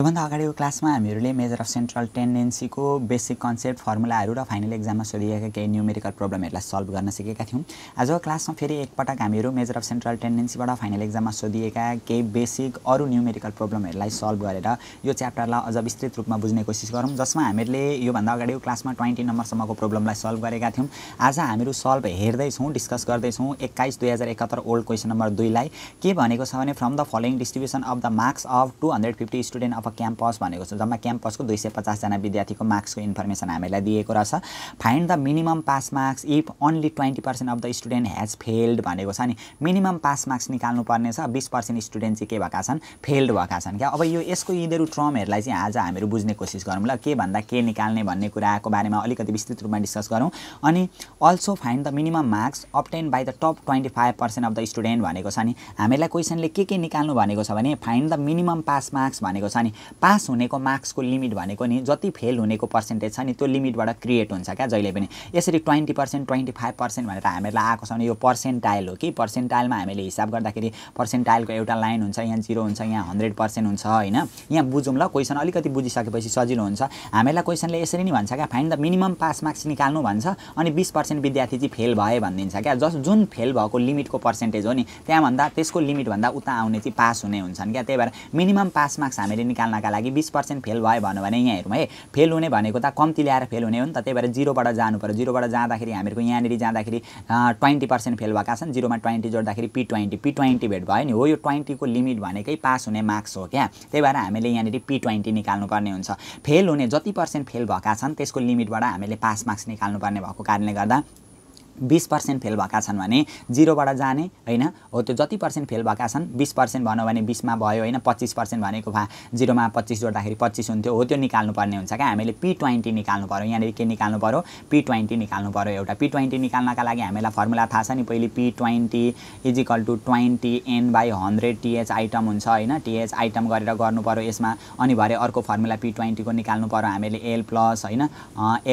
योभन्दा अगाडिको क्लासमा हामीहरूले मेजर अफ सेन्ट्रल टेन्डेन्सीको बेसिक कन्सेप्ट फर्मुलाहरू र फाइनल एक्जाममा सोधिएका केही न्युमेरिकल प्रब्लमहरूलाई सल्भ गर्न सिकेका थियौँ आजको क्लासमा फेरि एकपटक हामीहरू मेजर अफ सेन्ट्रल टेन्डेन्सीबाट फाइनल एक्जाममा सोधिएका केही बेसिक अरू न्युमेरिकल प्रब्लमहरूलाई सल्भ गरेर यो च्याप्टरलाई अझ विस्तृत रूपमा बुझ्ने कोसिस गरौँ जसमा हामीहरूले योभन्दा अगाडिको क्लासमा ट्वेन्टी नम्बरसम्मको प्रब्लमलाई सल्भ गरेका थियौँ आज हामीहरू सल्भ हेर्दैछौँ डिस्कस गर्दैछौँ एक्काइस दुई हजार एकात्तर ओल्ड क्वेसन नम्बर दुईलाई के भनेको छ भने from the following distribution of the marks of two hundred fifty student of campus भनेको छ जम्मा क्याम्पसको दुई सय पचासजना विद्यार्थीको मार्क्सको इन्फर्मेसन हामीलाई दिएको रहेछ find the minimum pass marks if only twenty percent of the student has failed भनेको छ नि मिनिमम पास मार्क्स निकाल्नुपर्ने छ बिस पर्सेन्ट स्टुडेन्ट चाहिँ के भएका छन् फेल्ड भएका छन् क्या अब यो यसको यिनीहरू ट्रमहरूलाई चाहिँ आज हामीहरू बुझ्ने कोसिस गरौँ ल के भन्दा के निकाल्ने भन्ने कुराको बारेमा अलिकति विस्तृत रूपमा डिस्कस गरौँ अनि also find the minimum marks obtain by the top twenty five percent of the student भनेको छ नि हामीलाई क्वेसनले के के निकाल्नु भनेको छ भने find the minimum pass marks भनेको छ नि पास हुनेको मार्क्सको लिमिट भनेको नि जति फेल हुनेको पर्सेन्टेज छ नि त्यो लिमिटबाट क्रिएट हुन्छ क्या जहिले पनि यसरी twenty percent twenty five percent भनेर हामीलाई आएको छ भने यो पर्सेन्टाइल हो कि पर्सेन्टाइलमा हामीले हिसाब गर्दाखेरि पर्सेन्टाइलको एउटा लाइन हुन्छ यहाँ जिरो हुन्छ यहाँ हन्ड्रेड पर्सेन्ट हुन्छ होइन यहाँ बुझौँ ल क्वेसन अलिकति बुझिसकेपछि सजिलो हुन्छ हामीलाई क्वेसनले यसरी नै भन्छ क्या find the minimum pass marks निकाल्नु भन्छ अनि बिस पर्सेन्ट विद्यार्थी चाहिँ फेल भए भनिदिन्छ क्या जस जुन फेल भएको लिमिटको पर्सेन्टेज हो नि त्यहाँभन्दा त्यसको लिमिटभन्दा उता आउने चाहिँ पास हुने हुन्छन् क्या त्यही भएर मिनिमम पास मार्क्स हामीले निकाल्नु निकाल्नका लागि बिस पर्सेन्ट फेल भयो भन्यो भने यहाँ हेरौँ है फेल हुने भनेको त कम्ती ल्याएर फेल हुने हो नि त त्यही भएर जिरोबाट जानु पऱ्यो जिरोबाट जाँदाखेरि हामीहरूको यहाँनिर जाँदाखेरि ट्वेन्टी पर्सेन्ट फेल भएका छन् जिरोमा ट्वेन्टी जोड्दाखेरि पी ट्वेन्टी पी ट्वेन्टी भेट भयो नि हो यो ट्वेन्टीको लिमिट भनेकै पास हुने मार्क्स हो क्या त्यही भएर हामीले यहाँनिर पी ट्वेन्टी निकाल्नुपर्ने हुन्छ फेल हुने जति पर्सेन्ट फेल भएका छन् त्यसको लिमिटबाट हामीले पास मार्क्स निकाल्नुपर्ने भएको कारणले गर्दा बिस पर्सेन्ट फेल भएका छन् भने जिरोबाट जाने होइन हो त्यो जति पर्सेन्ट फेल भएका छन् बिस पर्सेन्ट भनौँ भने बिसमा भयो होइन पच्चिस पर्सेन्ट भनेको भए जिरोमा पच्चिस जोड्दाखेरि पच्चिस हुन्थ्यो हो त्यो निकाल्नुपर्ने हुन्छ क्या हामीले पी ट्वेन्टी निकाल्नु पऱ्यो यहाँनिर के निकाल्नु पऱ्यो पी ट्वेन्टी निकाल्नु पऱ्यो एउटा पी ट्वेन्टी निकाल्नका लागि हामीलाई फर्मुला थाहा छ नि पहिले P twenty is equal to twenty N by hundred th item हुन्छ होइन टिएच आइटम गरेर गर्नु पऱ्यो यसमा अनि भरे अर्को फर्मुला पी ट्वेन्टीको निकाल्नु पऱ्यो हामीले एल प्लस होइन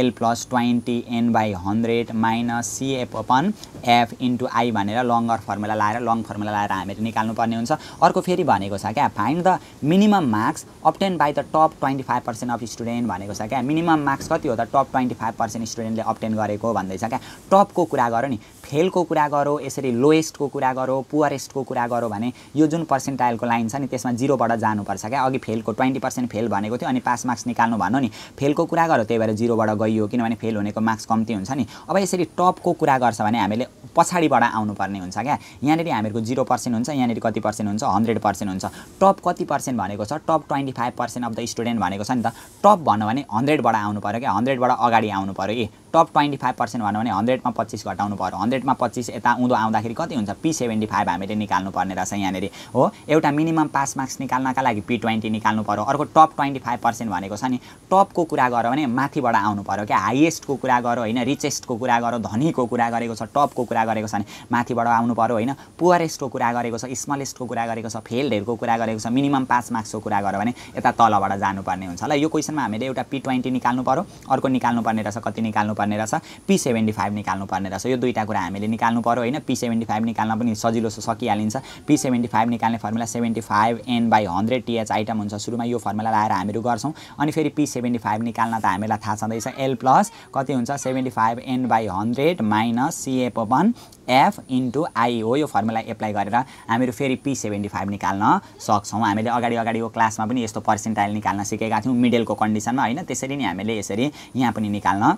L plus twenty N by hundred minus C F upon F into I भनेर लङ्गर फर्मुला लाएर लङ फर्मुला लाएर हामीले निकाल्नुपर्ने हुन्छ अर्को फेरि भनेको छ क्या find the minimum marks obtain by the top twenty five percent of student भनेको छ क्या मिनिमम मार्क्स कति हो त टप ट्वेन्टी फाइभ पर्सेन्ट स्टुडेन्टले अप्टेन गरेको भन्दैछ क्या टपको कुरा गरौँ नि फेलको कुरा गरौँ यसरी लोएस्टको कुरा गरौँ पुवरेस्टको कुरा गरौँ भने यो जुन पर्सेन्टाइलको लाइन छ नि त्यसमा जिरोबाट जानुपर्छ क्या अघि फेलको ट्वेन्टी पर्सेन्ट फेल भनेको थियो अनि पास मार्क्स निकाल्नु भन्नु नि फेलको कुरा गरौँ त्यही भएर जिरोबाट गइयो किनभने फेल हुनेको मार्क्स कम्ती हुन्छ नि अब यसरी टपको कुरा गर्छ भने हामीले पछाडिबाट आउनुपर्ने हुन्छ क्या यहाँनिर हामीहरूको जिरो पर्सेन्ट हुन्छ यहाँनिर कति पर्सेन्ट हुन्छ हन्ड्रेड पर्सेन्ट हुन्छ टप कति पर्सेन्ट भनेको छ top twenty five percent of the student भनेको छ नि त टप भन्नु भने हन्ड्रेडबाट आउनु पऱ्यो क्या हन्ड्रेडबाट अगाडि आउनु पऱ्यो ए टप ट्वेन्टी फाइभ पर्सेन्ट भन्यो भने हन्ड्रेडमा पच्चिस घटाउनु पऱ्यो हन्ड्रेडमा पच्चिस यता उँदो आउँदाखेरि कति हुन्छ पी सेभेन्टी फाइभ हामीले निकाल्नुपर्ने रहेछ यहाँनिर हो एउटा मिनिमम पास मार्क्स निकाल्नका लागि पी ट्वेन्टी निकाल्नु पऱ्यो अर्को टप ट्वेन्टी फाइभ पर्सेन्ट भनेको छ नि टपको कुरा गर भने माथिबाट आउनु पऱ्यो क्या हाइएस्टको कुरा गर होइन रिचेस्टको कुरा गर धनीको कुरा गरेको छ टपको कुरा गरेको छ नि माथिबाट आउनु पऱ्यो होइन पुवरेस्टको कुरा गरेको छ स्मलेस्टको कुरा गरेको छ फेल्डहरूको कुरा गरेको छ मिनिमम पास मार्क्सको कुरा गर भने यता तलबाट जानुपर्ने हुन्छ ल यो क्वेसनमा हामीले एउटा पी ट्वेन्टी निकाल्नु पऱ्यो अर्को निकाल्नुपर्ने रहेछ कति निकाल्नु पर्ने रहेछ पी सेभेन्टी फाइभ निकाल्नुपर्ने रहेछ यो दुईवटा कुरा हामीले निकाल्नु पऱ्यो होइन पी सेभेन्टी फाइभ निकाल्न पनि सजिलो सकिहालिन्छ पी सेभेन्टी फाइभ निकाल्ने formula seventy five N by hundred th item हुन्छ सुरुमा यो फर्मुला लगाएर हामीहरू गर्छौँ अनि फेरि पी सेभेन्टी फाइभ निकाल्न त हामीलाई थाहा छँदैछ एल प्लस कति हुन्छ seventy five N by hundred minus C F one F into I हो यो फर्मुला एप्लाई गरेर हामीहरू फेरि पी सेभेन्टी फाइभ निकाल्न सक्छौँ हामीले अगाडि अगाडिको क्लासमा पनि यस्तो पर्सेन्टाइल निकाल्न सिकेका थियौँ मिडलको कन्डिसनमा होइन त्यसरी नै हामीले यसरी यहाँ पनि निकाल्न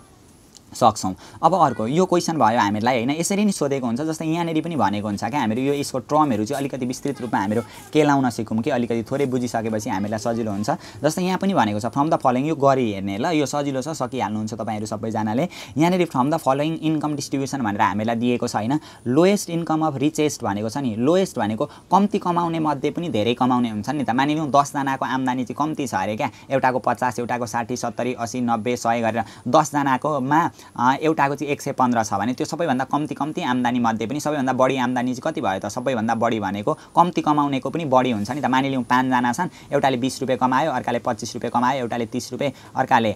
सक्छौँ अब अर्को यो क्वेसन भयो हामीलाई होइन यसरी नै सोधेको हुन्छ जस्तै यहाँनिर पनि भनेको हुन्छ क्या हामीहरू यो यसको ट्रमहरू चाहिँ अलिकति विस्तृत रूपमा हामीहरू के लाउन सिकौँ कि अलिकति थोरै बुझिसकेपछि हामीलाई सजिलो हुन्छ जस्तै यहाँ पनि भनेको छ फ्रम द फलोइङ यो गरी हेर्ने ल यो सजिलो छ सकिहाल्नुहुन्छ तपाईँहरू सबैजनाले यहाँनिर from the following income distribution भनेर हामीलाई दिएको छ होइन लोएस्ट इन्कम अफ रिचेस्ट भनेको छ नि लोएस्ट भनेको कम्ती कमाउने मध्ये पनि धेरै कमाउने हुन्छ नि त मानिलिउँ दसजनाको आम्दानी चाहिँ कम्ती छ अरे क्या एउटाको पचास एउटाको साठी सत्तरी असी नब्बे सय गरेर दसजनाकोमा एउटाको चाहिँ एक सय पन्ध्र छ भने त्यो सबैभन्दा कम्ती कम्ती आम्दानीमध्ये पनि सबैभन्दा बढी आम्दानी चाहिँ कति भयो त सबैभन्दा बढी भनेको कम्ती कमाउनेको पनि बढी हुन्छ नि त मानिलिउँ पाँचजना छन् एउटाले बिस रुपियाँ कमायो अर्काले पच्चिस रुपियाँ कमायो एउटाले तिस रुपियाँ अर्काले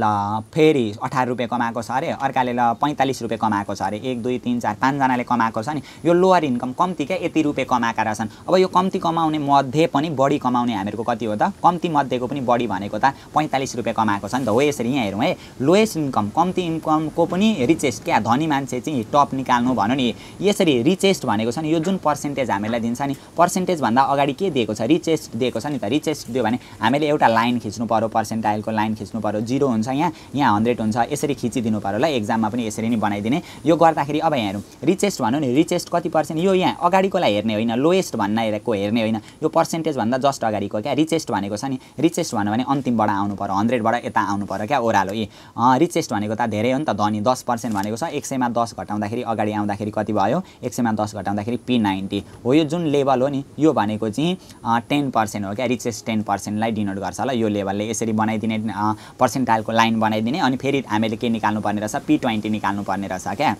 ल फेरि अठार रुपियाँ कमाएको छ अरे अर्काले ल पैँतालिस रुपियाँ कमाएको छ अरे एक दुई तिन चार पाँचजनाले कमाएको छ नि यो लोवर इन्कम कम्ती क्या यति रुपियाँ कमाएका रहेछन् अब यो कम्ती कमाउने मध्ये पनि बढी कमाउने हामीहरूको कति हो त कम्ती मध्येको पनि बढी भनेको त पैँतालिस रुपियाँ कमाएको छ नि त हो यसरी यहाँ हेरौँ है लोएस्ट इन्कम कम्ती इन्कमको पनि रिचेस्ट क्या धनी मान्छे चाहिँ टप निकाल्नु भनौँ नि यसरी रिचेस्ट भनेको छ नि यो जुन पर्सेन्टेज हामीलाई दिन्छ नि पर्सेन्टेजभन्दा अगाडि के दिएको छ रिचेस्ट दिएको छ नि त रिचेस्ट दियो भने हामीले एउटा लाइन खिच्नु पऱ्यो पर्सेन्टाइलको लाइन खिच्नु पऱ्यो जिरो हुन्छ यहाँ यहाँ हन्ड्रेड हुन्छ यसरी खिचिदिनु पऱ्यो ल एक्जाममा पनि यसरी नै बनाइदिने यो गर्दाखेरि अब यहाँ रिचेस्ट भनौँ नि रिचेस्ट कति पर्सेन्ट यो यहाँ अगाडिकोलाई हेर्ने होइन लोएस्ट भन्नेको हेर्ने होइन यो पर्सेन्टेजभन्दा जस्ट अगाडिको क्या रिचेस्ट भनेको छ नि रिचेस्ट भन्यो भने अन्तिमबाट आउनु पऱ्यो हन्ड्रेडबाट यता आउनु पऱ्यो क्या ओह्रालो ए रिचेस्ट भनेको त धेरै धेरै हो नि त धनी दस पर्सेन्ट भनेको छ एक सयमा दस घटाउँदाखेरि अगाडि आउँदाखेरि कति भयो एक सयमा दस घटाउँदाखेरि पी नाइन्टी हो यो जुन लेभल हो नि यो भनेको चाहिँ टेन पर्सेन्ट हो क्या रिचेस्ट टेन पर्सेन्टलाई डिनोट गर्छ होला यो लेभलले यसरी बनाइदिने पर्सेन्टाइलको लाइन बनाइदिने अनि फेरि हामीले के निकाल्नुपर्ने रहेछ पी ट्वेन्टी निकाल्नुपर्ने रहेछ क्या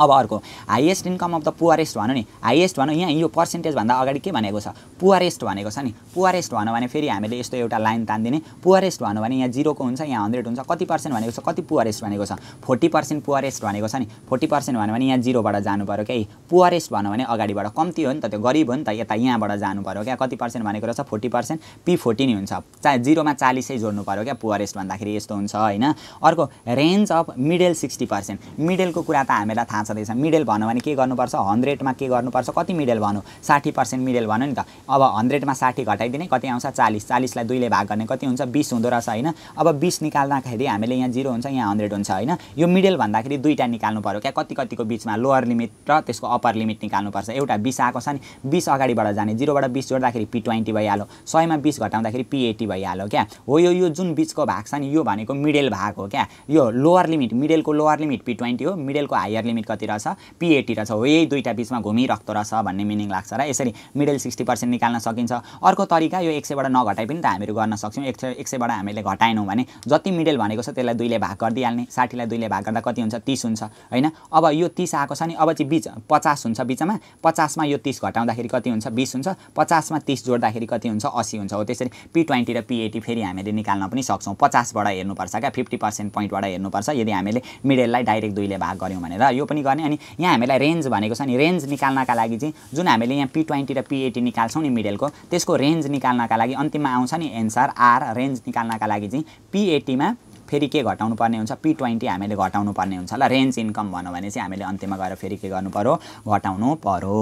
अब अर्को highest income of the poorest भनौँ नि हाइएस्ट भनौँ यहाँ यो पर्सेन्टेजभन्दा अगाडि के भनेको छ पुवरेस्ट भनेको छ नि पुवरेस्ट भनौँ भने फेरि हामीले यस्तो एउटा लाइन तान्दिने पुवरेस्ट भनौँ भने यहाँ जिरोको हुन्छ यहाँ हन्ड्रेड हुन्छ कति पर्सेन्ट भनेको छ कति पुवरेस्ट भनेको छ फोर्टी पर्सेन्ट पुवरेस्ट भनेको छ नि फोर्टी पर्सेन्ट भन्यो भने यहाँ जिरोबाट जानु पऱ्यो क्या पुवरेस्ट भन्यो भने अगाडिबाट कम्ती हो नि त त्यो गरिब हो नि त यता यहाँबाट जानु पऱ्यो क्या कति पर्सेन्ट भनेको रहेछ फोर्टी पर्सेन्ट पी फोर्टी नै हुन्छ चाहे जिरोमा चालिसै जोड्नु पऱ्यो क्या पुवरेस्ट भन्दाखेरि यस्तो हुन्छ होइन अर्को range of middle sixty percent मिडलको कुरा त हामीलाई थाहा कहाँ छँदैछ मिडल भन्यो भने के गर्नुपर्छ हन्ड्रेडमा के गर्नुपर्छ कति मिडल भन्नु साठी पर्सेन्ट मिडल भन्नु नि त अब हन्ड्रेडमा साठी घटाइदिने कति आउँछ चालिस चालिसलाई दुईले भाग गर्ने कति हुन्छ बिस हुँदो रहेछ होइन अब बिस निकाल्दाखेरि हामीले यहाँ जिरो हुन्छ यहाँ हन्ड्रेड हुन्छ होइन यो मिडल भन्दाखेरि दुईवटा निकाल्नु पऱ्यो क्या कति कतिको बिचमा लोवर लिमिट र त्यसको अप्पर लिमिट निकाल्नुपर्छ एउटा बिस आएको छ नि बिस अगाडिबाट जाने जिरोबाट बिस जोड्दाखेरि पी ट्वेन्टी भइहाल्यो सयमा बिस घटाउँदाखेरि पी एटी भइहाल्यो क्या हो यो यो जुन बिचको भाग छ नि यो भनेको मिडल भाग हो क्या यो लोवर लिमिट मिडलको लोवर लिमिट पी ट्वेन्टी हो मिडलको हायर लिमिट कति रहेछ पी एटी रहेछ हो यही दुईवटा बिचमा घुमिरहेको रहेछ भन्ने मिनिङ लाग्छ र यसरी मिडल सिक्सटी पर्सेन्ट निकाल्न सकिन्छ अर्को तरिका यो एक सयबाट नघटाइ पनि त हामीहरू गर्न सक्छौँ एक सय एक सयबाट हामीले घटाएनौँ भने जति मिडल भनेको छ त्यसलाई दुईले भाग गरिदिइहाल्ने साठीलाई दुईले भाग गर्दा कति हुन्छ तिस हुन्छ होइन अब यो तिस आएको छ नि अब चाहिँ बिच पचास हुन्छ बिचमा पचासमा यो तिस घटाउँदाखेरि कति हुन्छ बिस हुन्छ पचासमा तिस जोड्दाखेरि कति हुन्छ असी हुन्छ हो त्यसरी पी ट्वेन्टी र पी एटी फेरि हामीले निकाल्न पनि सक्छौँ पचासबाट हेर्नुपर्छ क्या फिफ्टी पर्सेन्ट पोइन्टबाट हेर्नुपर्छ यदि हामीले मिडललाई डाइरेक्ट दुईले भाग गऱ्यौँ भनेर यो पनि गर्ने अनि यहाँ हामीलाई रेन्ज भनेको छ नि रेन्ज निकाल्नका लागि चाहिँ जुन हामीले यहाँ पी ट्वेन्टी र पी एटी निकाल्छौँ नि मिडलको त्यसको रेन्ज निकाल्नका लागि अन्तिममा आउँछ नि एन्सर आर रेन्ज निकाल्नका लागि चाहिँ पी एटीमा फेरि के घटाउनु पर्ने हुन्छ पी ट्वेन्टी हामीले घटाउनु पर्ने हुन्छ ल रेन्ज इन्कम भन्यो भने चाहिँ हामीले अन्त्यमा गएर फेरि के गर्नु पऱ्यो घटाउनु पऱ्यो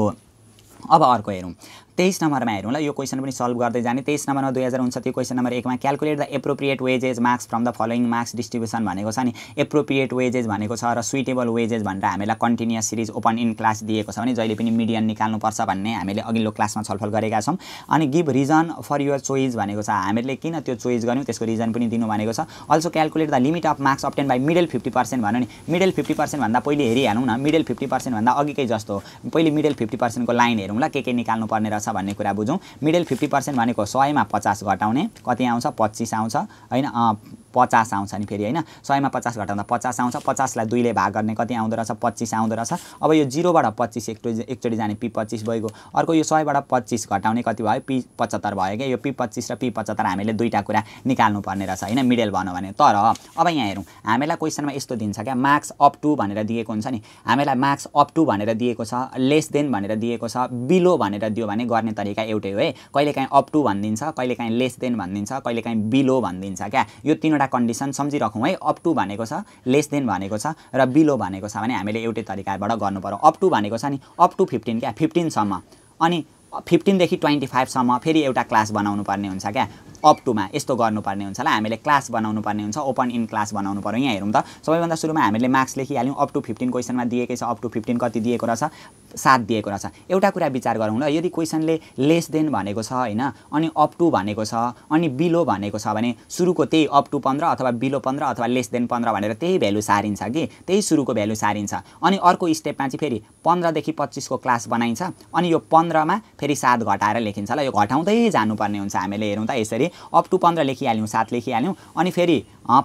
अब अर्को हेरौँ तेइस नम्बरमा ल यो क्वेसन पनि सल्भ गर्दै जाने तेइस नम्बरमा दुई हजार उन्सत्ती क्वेसन नम्बर एकमा calculate the appropriate average marks from the following marks distribution भनेको छ नि एप्रोप्रिएट वेजेज भनेको छ र सुइटेबल वेजेज भनेर हामीलाई continuous series open end class दिएको छ भने जहिले पनि मिडियन निकाल्नुपर्छ भन्ने हामीले अघिल्लो क्लासमा छलफल गरेका छौँ अनि give reason for your choice भनेको छ हामीले किन त्यो चोइज गर्यौँ त्यसको रिजन पनि दिनु भनेको छ also calculate the limit of marks obtain by middle fifty percent भनौँ नि मिडल फिफ्टी पर्सेन्टभन्दा पहिले हेरिहालौँ न मिडल फिफ्टी पर्सेन्टभन्दा अघिकै जस्तो हो पहिले मिडल फिफ्टी पर्सेन्टको लाइन हेरौँला के के पर्ने रहेछ भन्ने कुरा बुझौँ मिडल फिफ्टी पर्सेन्ट भनेको सयमा पचास घटाउने कति आउँछ पच्चिस आउँछ होइन पचास आउँछ नि फेरि होइन सयमा पचास घटाउँदा पचास आउँछ पचासलाई दुईले भाग गर्ने कति आउँदो रहेछ पच्चिस आउँदो रहेछ अब यो जिरोबाट पच्चिस एकचोटि एकचोटि जाने पी पच्चिस भइगयो अर्को यो सयबाट पच्चिस घटाउने कति भयो पी पचहत्तर भयो क्या यो पी पच्चिस र पी पचहत्तर हामीले दुईवटा कुरा निकाल्नु पर्ने रहेछ होइन मिडल भनौँ भने तर अब यहाँ हेरौँ हामीलाई क्वेसनमा यस्तो दिन्छ क्या मार्क्स अप टू भनेर दिएको हुन्छ नि हामीलाई मार्क्स अप टू भनेर दिएको छ लेस देन भनेर दिएको छ बिलो भनेर दियो भने गर्ने तरिका एउटै हो है कहिले काहीँ अप टू भनिदिन्छ कहिले काहीँ लेस देन भनिदिन्छ कहिले काहीँ बिलो भनिदिन्छ क्या यो तिनवटा एउटा कन्डिसन सम्झिराखौँ है अप टु भनेको छ लेस देन भनेको छ र बिलो भनेको छ भने हामीले एउटै तरिकाबाट गर्नुपऱ्यो अप टु भनेको छ नि अप टु फिफ्टिन क्या फिफ्टिनसम्म अनि फिफ्टिनदेखि ट्वेन्टी फाइभसम्म फेरि एउटा क्लास बनाउनु पर्ने हुन्छ क्या अप टुमा यस्तो गर्नुपर्ने हुन्छ ल हामीले क्लास बनाउनु पर्ने हुन्छ ओपन इन क्लास बनाउनु पऱ्यो यहाँ हेरौँ त सबैभन्दा सुरुमा हामीले मार्क्स लेखिहाल्यौँ अप टु फिफ्टिन क्वेसनमा दिएकै छ अप टु फिफ्टिन कति दिएको रहेछ सात दिएको रहेछ एउटा कुरा विचार गरौँ ल यदि क्वेसनले लेस देन भनेको छ होइन अनि अप टु भनेको छ अनि बिलो भनेको छ भने सुरुको त्यही अप टु पन्ध्र अथवा बिलो पन्ध्र अथवा लेस देन पन्ध्र भनेर त्यही भ्यालु सारिन्छ कि त्यही सुरुको भ्यालु सारिन्छ अनि अर्को स्टेपमा चाहिँ फेरि पन्ध्रदेखि पच्चिसको क्लास बनाइन्छ अनि यो पन्ध्रमा फेरि सात घटाएर लेखिन्छ ल यो घटाउँदै जानुपर्ने हुन्छ हामीले हेरौँ त यसरी अप टु पन्ध्र लेखिहाल्यौँ सात लेखिहाल्यौँ अनि फेरि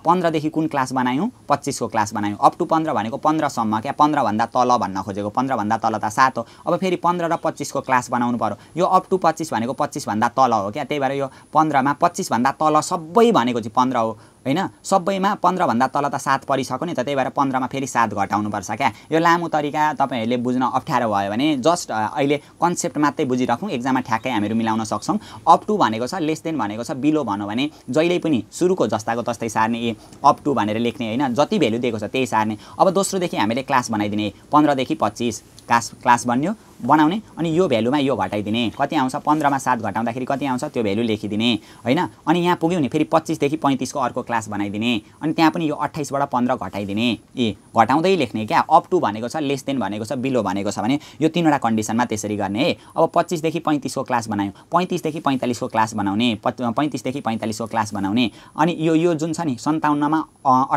पन्ध्रदेखि कुन क्लास बनायौँ पच्चिसको क्लास बनायौँ अप टु पन्ध्र भनेको पन्ध्रसम्म क्या पन्ध्रभन्दा तल भन्न खोजेको पन्ध्रभन्दा तल त सात हो अब फेरि पन्ध्र र पच्चिसको क्लास बनाउनु पऱ्यो यो अप टु पच्चिस भनेको पच्चिसभन्दा तल हो क्या त्यही भएर यो पन्ध्रमा पच्चिसभन्दा तल सबै भनेको चाहिँ पन्ध्र हो होइन सबैमा पन्ध्रभन्दा तल त सात परिसक्यो नि त त्यही भएर पन्ध्रमा फेरि सात घटाउनुपर्छ क्या यो लामो तरिका तपाईँहरूले बुझ्न अप्ठ्यारो भयो भने जस्ट अहिले कन्सेप्ट मात्रै बुझिराखौँ एक्जाममा ठ्याक्कै हामीहरू मिलाउन सक्छौँ अप टू भनेको छ लेस देन भनेको छ बिलो भनौँ भने जहिले पनि सुरुको जस्ताको तस्तै सार्ने ए अप टू भनेर लेख्ने होइन जति भेल्यु दिएको छ त्यही सार्ने अब दोस्रोदेखि हामीले क्लास बनाइदिने पन्ध्रदेखि पच्चिस क्लास क्लास बन्यो बनाउने अनि यो भ्यालुमा यो घटाइदिने कति आउँछ पन्ध्रमा सात घटाउँदाखेरि कति आउँछ त्यो भ्यालु लेखिदिने होइन अनि यहाँ पुग्यो भने फेरि पच्चिसदेखि पैँतिसको अर्को क्लास बनाइदिने अनि त्यहाँ पनि यो अट्ठाइसबाट पन्ध्र घटाइदिने ए घटाउँदै लेख्ने क्या अप टु भनेको छ लेस देन भनेको छ बिलो भनेको छ भने यो तिनवटा कन्डिसनमा त्यसरी गर्ने है अब पच्चिसदेखि पैँतिसको क्लास बनायो पैँतिसदेखि पैँतालिसको क्लास बनाउने देखि पैँतिसदेखि पैँतालिसको क्लास बनाउने अनि यो यो जुन छ नि सन्ताउन्नमा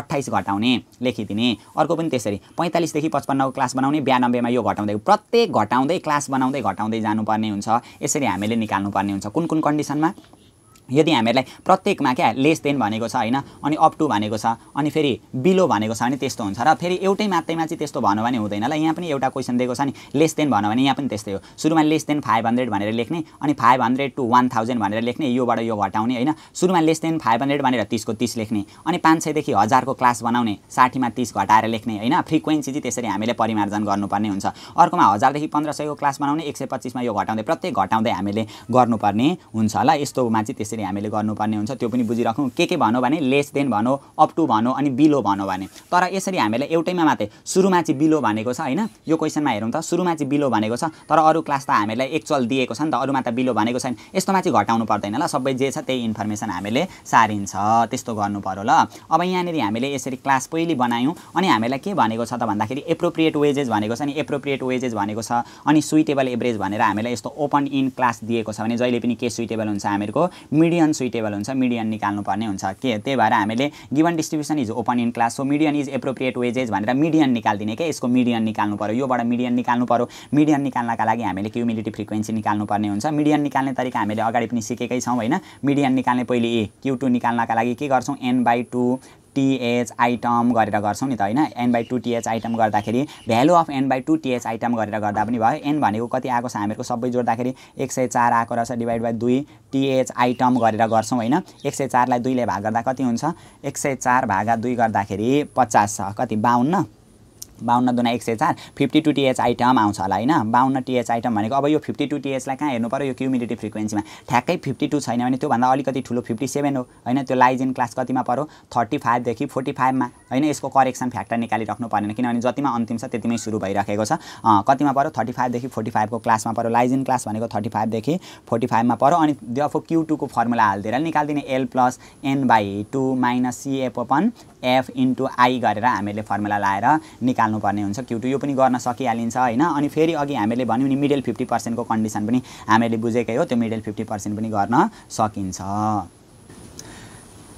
अट्ठाइस घटाउने लेखिदिने अर्को पनि त्यसरी पैँतालिसदेखि पचपन्नको क्लास बनाउने बयानब्बेमा यो घटाउने घटाउँदै प्रत्येक घटाउँदै क्लास बनाउँदै घटाउँदै जानुपर्ने हुन्छ यसरी हामीले निकाल्नुपर्ने हुन्छ कुन कुन कन्डिसनमा यदि हामीहरूलाई प्रत्येकमा क्या लेस देन भनेको छ होइन अनि अप टु भनेको छ अनि फेरि बिलो भनेको छ भने त्यस्तो हुन्छ र फेरि एउटै मात्रैमा चाहिँ त्यस्तो भनौँ भने हुँदैन ल यहाँ पनि एउटा क्वेसन दिएको छ नि लेस देन भनौँ भने यहाँ पनि त्यस्तै हो सुरुमा लेस देन फाइभ हन्ड्रेड भनेर लेख्ने अनि five hundred to one thousand भनेर लेख्ने योबाट यो घटाउने होइन सुरुमा लेस देन फाइभ हन्ड्रेड भनेर तिसको तिस लेख्ने अनि पाँच सयदेखि हजारको क्लास बनाउने साठीमा तिस घटाएर लेख्ने होइन फ्रिक्वेन्सी चाहिँ त्यसरी हामीले परिमार्जन गर्नुपर्ने हुन्छ अर्कोमा हजारदेखि पन्ध्र सयको क्लास बनाउने एक सय पच्चिसमा यो घटाउँदै प्रत्येक घटाउँदै हामीले गर्नुपर्ने हुन्छ ल यस्तोमा चाहिँ त्यसरी हामीले गर्नुपर्ने हुन्छ त्यो पनि बुझिराखौँ के के भनौँ भने लेस देन भनौँ अप टु भनौँ अनि बिलो भनौँ भने तर यसरी हामीले एउटैमा मात्रै सुरुमा चाहिँ बिलो भनेको छ होइन यो क्वेसनमा हेरौँ त सुरुमा चाहिँ बिलो भनेको छ तर अरू क्लास त हामीलाई एक्चुअल दिएको छ नि त अरूमा त बिलो भनेको छैन यस्तोमा चाहिँ घटाउनु पर्दैन ल सबै जे छ त्यही इन्फर्मेसन हामीले सारिन्छ त्यस्तो गर्नु पऱ्यो ल अब यहाँनिर हामीले यसरी क्लास पहिले बनायौँ अनि हामीलाई के भनेको छ त भन्दाखेरि एप्रोप्रिएट वेजेस भनेको छ नि एप्रोप्रिएट वेजेस भनेको छ अनि सुइटेबल एभरेज भनेर हामीलाई यस्तो ओपन इन क्लास दिएको छ भने जहिले पनि के सुइटेबल हुन्छ हामीहरूको मिडियन सुइटेबल हुन्छ मिडियन निकाल्नु पर्ने हुन्छ के त्यही भएर हामीले given distribution is open end class so median is appropriate average भनेर मिडियन निकालिदिने क्या यसको मिडियन निकाल्नु पऱ्यो योबाट मिडियन निकाल्नु पऱ्यो मिडियन निकाल्नका लागि हामीले क्युमिलिटी फ्रिक्वेन्सी निकाल्नु पर्ने हुन्छ मिडियन निकाल्ने तरिका हामीले अगाडि पनि सिकेकै छौँ होइन मिडियन निकाल्ने पहिले ए क्यु टू निकाल्नका लागि के गर्छौँ N by two th item गरेर गर्छौँ नि त होइन N by two th item गर्दाखेरि value of N by two th item गरेर गर्दा पनि भयो एन भनेको कति आएको छ हामीहरूको सबै जोड्दाखेरि एक सय चार आएको रहेछ डिभाइड बाई दुई टिएच आइटम गरेर गर्छौँ होइन एक सय चारलाई दुईले भाग गर्दा कति हुन्छ एक सय चार भागा दुई गर्दाखेरि पचास छ कति बाहुन्न बाहन्न दुना एक सय चार फिफ्टी टू टिएच आइटम आउँछ होला होइन बाहन्न टिएच आइटम भनेको अब यो फिफ्टी टू टिएचलाई कहाँ हेर्नु पऱ्यो यो क्युमिडिटी फ्रिक्वेन्सीमा ठ्याक्कै फिफ्टी टू छैन भने त्योभन्दा अलिकति ठुलो फिफ्टी सेभेन हो होइन त्यो लाइजिन क्लास कतिमा पऱ्यो थर्टी फाइभदेखि फोर्टी फाइभमा होइन यसको करेक्सन फ्याक्टर निकालिराख्नु परेन किनभने जतिमा अन्तिम छ त्यतिमै सुरु भइराखेको छ कतिमा पऱ्यो थर्टी फाइभदेखि फोर्टी फाइभको क्लासमा पऱ्यो लाइजिन क्लास भनेको थर्टी फाइभदेखि फोर्टी फाइभमा पऱ्यो अनि त्यो अब क्यु टूको फर्मुला हालिदिएर निकालिदिने L plus N by two minus C F upon F into I गरेर हामीले फर्मुला लाएर निकाल्नु हाल्नुपर्ने हुन्छ क्युटु यो पनि गर्न सकिहालिन्छ होइन अनि फेरि अघि हामीले भन्यौँ नि मिडल फिफ्टी पर्सेन्टको कन्डिसन पनि हामीले बुझेकै हो त्यो मिडल फिफ्टी पर्सेन्ट पनि गर्न सकिन्छ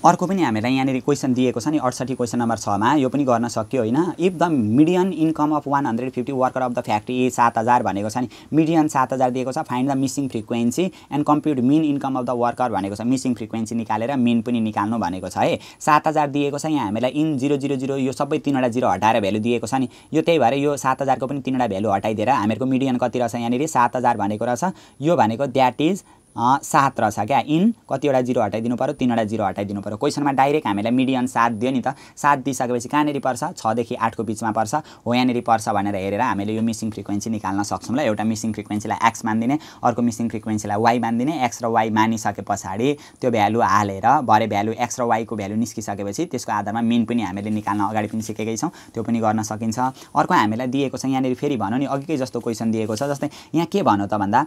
अर्को पनि हामीलाई यहाँनिर क्वेसन दिएको छ नि अडसठी क्वेसन नम्बर छमा यो पनि गर्न सक्यो होइन if the median income of one hundred fifty worker of the factory सात हजार भनेको छ नि मिडियन सात हजार दिएको छ find the missing frequency and compute mean income of the worker भनेको छ मिसिङ फ्रिक्वेन्सी निकालेर मिन पनि निकाल्नु भनेको छ है सात हजार दिएको छ यहाँ हामीलाई इन जिरो जिरो जिरो यो सबै तिनवटा जिरो हटाएर भ्यालु दिएको छ नि यो त्यही भएर यो सात हजारको पनि तिनवटा भ्यालु हटाइदिएर हामीहरूको मिडियन कति रहेछ यहाँनिर सात हजार भनेको रहेछ यो भनेको द्याट इज सात रहेछ क्या इन कतिवटा जिरो हटाइदिनु पऱ्यो तिनवटा जिरो हटाइदिनु पऱ्यो क्वेसनमा डाइरेक्ट हामीलाई मिडियन सात दियो नि त सात दिइसकेपछि कहाँनिर पर्छ छदेखि आठको बिचमा पर्छ हो यहाँनिर पर्छ भनेर हेरेर हामीले यो मिसिङ फ्रिक्वेन्सी निकाल्न सक्छौँ ल एउटा मिसिङ फ्रिक्वेन्सीलाई एक्स मानिदिने अर्को मिसिङ फ्रिक्वेन्सीलाई वाइ मानिदिने एक्स र वाई मानिसके पछाडि त्यो भ्यालु हालेर भरे भ्यालु एक्स र वाईको भ्यालु निस्किसकेपछि त्यसको आधारमा मिन पनि हामीले निकाल्न अगाडि पनि सिकेकै छौँ त्यो पनि गर्न सकिन्छ अर्को हामीलाई दिएको छ यहाँनिर फेरि भनौँ नि अघिकै जस्तो क्वेसन दिएको छ जस्तै यहाँ के भनौँ त भन्दा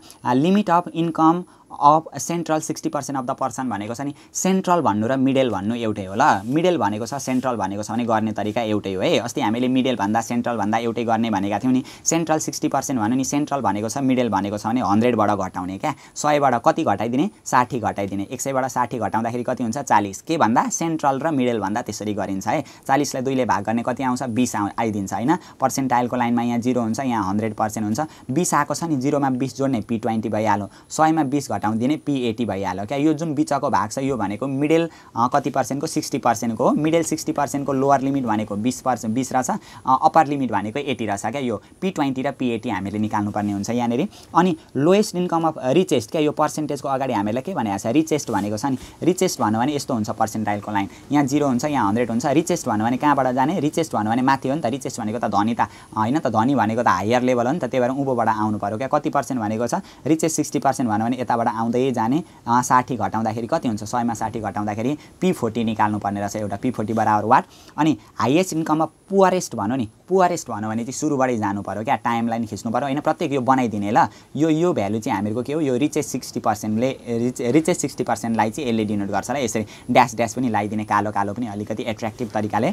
limit of income of central sixty percent of the person भनेको छ नि सेन्ट्रल भन्नु र मिडल भन्नु एउटै होला मिडल भनेको छ सेन्ट्रल भनेको छ भने गर्ने तरिका एउटै हो है अस्ति हामीले मिडल भन्दा सेन्ट्रल भन्दा एउटै गर्ने भनेका थियौँ नि सेन्ट्रल सिक्सटी पर्सेन्ट भन्यो नि सेन्ट्रल भनेको छ मिडल भनेको छ भने हन्ड्रेडबाट घटाउने क्या सयबाट कति घटाइदिने साठी घटाइदिने एक सयबाट साठी घटाउँदाखेरि कति हुन्छ चालिस के भन्दा सेन्ट्रल र मिडल भन्दा त्यसरी गरिन्छ है चालिसलाई दुईले भाग गर्ने कति आउँछ बिस आउ आइदिन्छ होइन पर्सेन्टाइलको लाइनमा यहाँ जिरो हुन्छ यहाँ हन्ड्रेड पर्सेन्ट हुन्छ बिस आएको छ नि जिरोमा बिस जोड्ने पी ट्वेन्टी भइहाल्यो सयमा बिस घटाउँदिने पिएटी भइहाल्यो क्या यो जुन बिचको भाग छ यो भनेको मिडल कति पर्सेन्टको सिक्सटी पर्सेन्टको हो मिडल सिक्सटी पर्सेन्टको लोवर लिमिट भनेको बिस पर्सेन्ट बिस रहेछ अप्पर लिमिट भनेको एटी रहेछ क्या यो पी ट्वेन्टी र पिएटी हामीले निकाल्नुपर्ने हुन्छ यहाँनिर अनि लोएस्ट इन्कम अफ रिचेस्ट क्या यो पर्सेन्टेजको अगाडि हामीलाई के भनेको छ रिचेस्ट भनेको छ नि रिचेस्ट भन्नु भने यस्तो हुन्छ पर्सेन्टाइलको लाइन यहाँ जिरो हुन्छ यहाँ हन्ड्रेड हुन्छ रिचेस्ट भन्नु भने कहाँबाट जाने रिचेस्ट भन्नु भने माथि हो नि त रिचेस्ट भनेको त धनी त होइन त धनी भनेको त हायर लेभल हो नि त त्यही भएर उँभोबाट आउनु पऱ्यो क्या कति पर्सेन्ट भनेको छ रिचेस्ट सिक्सटी पर्सेन्ट भन्नु भने यताबाट यहाँबाट आउँदै जाने साठी घटाउँदाखेरि कति हुन्छ सयमा साठी घटाउँदाखेरि पी फोर्टी निकाल्नुपर्ने रहेछ एउटा पी फोर्टी बराबर वाट अनि हाइएस्ट इन्कममा पुवरेस्ट भनौँ नि पुवरेस्ट भनौँ भने चाहिँ सुरुबाटै जानु पऱ्यो क्या टाइमलाई खिच्नु पऱ्यो होइन प्रत्येक यो बनाइदिने ल यो यो भ्यालु चाहिँ हामीहरूको के हो यो रिचेस्ट सिक्सटी पर्सेन्टले रिच रिचेस्ट सिक्सटी पर्सेन्टलाई चाहिँ यसले डिनोट गर्छ र यसरी ड्यास ड्यास पनि लगाइदिने कालो कालो पनि अलिकति एट्र्याक्टिभ तरिकाले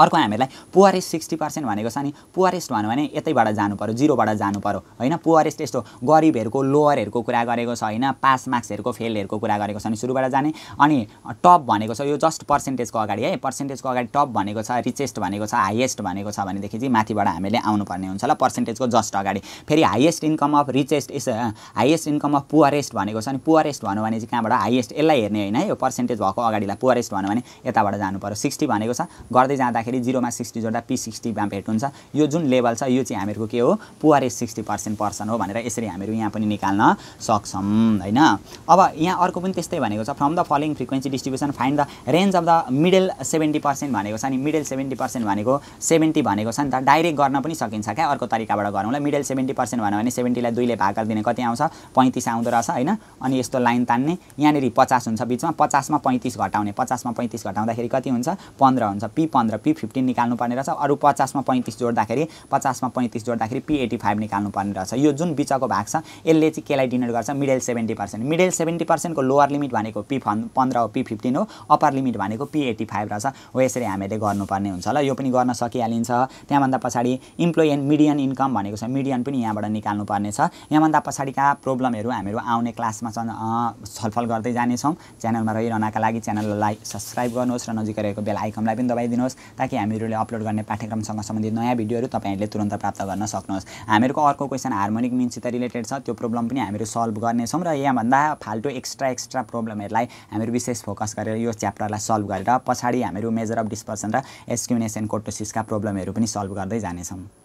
अर्को हामीलाई पुआरेस्ट सिक्सटी पर्सेन्ट भनेको छ नि पुआरेस्ट भन्यो भने यतैबाट जानु पऱ्यो जिरोबाट जानु पऱ्यो होइन पुआरेस्ट यस्तो गरिबहरूको लोवरहरूको कुरा गरेको छ होइन पास मार्क्सहरूको फेलहरूको कुरा गरेको छ नि सुरुबाट जाने अनि टप भनेको छ यो जस्ट पर्सेन्टेजको अगाडि है पर्सेन्टेजको अगाडि टप भनेको छ रिचेस्ट भनेको छ हाइएस्ट भनेको छ भनेदेखि चाहिँ माथिबाट हामीले आउनुपर्ने हुन्छ ल पर्सेन्टेजको जस्ट अगाडि फेरि highest income of richest is highest income of poorest भनेको छ नि पुआरेस्ट भन्यो भने चाहिँ कहाँबाट हाइएस्ट यसलाई हेर्ने होइन है यो पर्सेन्टेज भएको अगाडिलाई पुआरेस्ट भन्यो भने यताबाट जानु पऱ्यो सिक्सटी भनेको छ गर्दै जाँदा गर्दाखेरि जिरोमा सिक्सटी जोड्दा पी सिक्सटीमा भेट हुन्छ यो जुन लेभल छ यो चाहिँ हामीहरूको के हो पुवर सिक्सटी पर्सेन्ट पर्सन हो भनेर यसरी हामीहरू यहाँ पनि निकाल्न सक्छौँ होइन अब यहाँ अर्को पनि त्यस्तै भनेको छ from the following frequency distribution find the range of the middle seventy percent भनेको छ नि मिडल सेभेन्टी पर्सेन्ट भनेको सेभेन्टी भनेको छ नि त डाइरेक्ट गर्न पनि सकिन्छ क्या अर्को तरिकाबाट गरौँला मिडल सेभेन्टी पर्सेन्ट भन्यो भने सेभेन्टीलाई दुईले भाग गरिदिने कति आउँछ पैँतिस आउँदो रहेछ होइन अनि यस्तो लाइन तान्ने यहाँनिर पचास हुन्छ बिचमा पचासमा पैँतिस घटाउने पचासमा पैँतिस घटाउँदाखेरि कति हुन्छ पन्ध्र हुन्छ पी पन्ध्र पी बी फिफ्टिन निकाल्नुपर्ने रहेछ अरू पचासमा पैँतिस जोड्दाखेरि पचासमा पैँतिस जोड्दाखेरि पी एटी फाइभ निकाल्नुपर्ने रहेछ यो जुन बिचको भाग छ यसले चाहिँ केलाई डिनोट गर्छ middle seventy percent middle seventy पर्सेन्टको लोवर लिमिट भनेको पी पन्ध्र हो पी फिफ्टिन हो अप्पर लिमिट भनेको पी एटी फाइभ रहेछ हो यसरी हामीले गर्नुपर्ने हुन्छ ल यो पनि गर्न सकिहालिन्छ त्यहाँभन्दा पछाडि इम्प्लोइ एन्ड मिडियन इन्कम भनेको छ मिडियन पनि यहाँबाट पर्ने छ यहाँभन्दा पछाडिका प्रब्लमहरू हामीहरू आउने क्लासमा छलफल गर्दै जानेछौँ च्यानलमा रहिरहनका लागि च्यानललाई सब्सक्राइब गर्नुहोस् र नजिकै रहेको बेल आइकनलाई पनि दबाइदिनुहोस् ताकि हामीहरूले अपलोड गर्ने पाठ्यक्रमसँग सम्बन्धित नयाँ भिडियोहरू तपाईँहरूले तुरन्त प्राप्त गर्न सक्नुहोस् हामीहरूको अर्को क्वेसन हार्मोनिक मिन्ससित रिलेटेड छ त्यो प्रब्लम पनि हामीहरू सल्भ गर्नेछौँ र यहाँभन्दा फाल्टो एक्स्ट्रा एक्स्ट्रा प्रब्लमहरूलाई हामीहरू विशेष फोकस गरेर यो च्याप्टरलाई सल्भ गरेर पछाडि हामीहरू मेजर अफ डिस्पर्सन र एस्क्युनेसन कोटोसिसका प्रब्लमहरू पनि सल्भ गर्दै जानेछौँ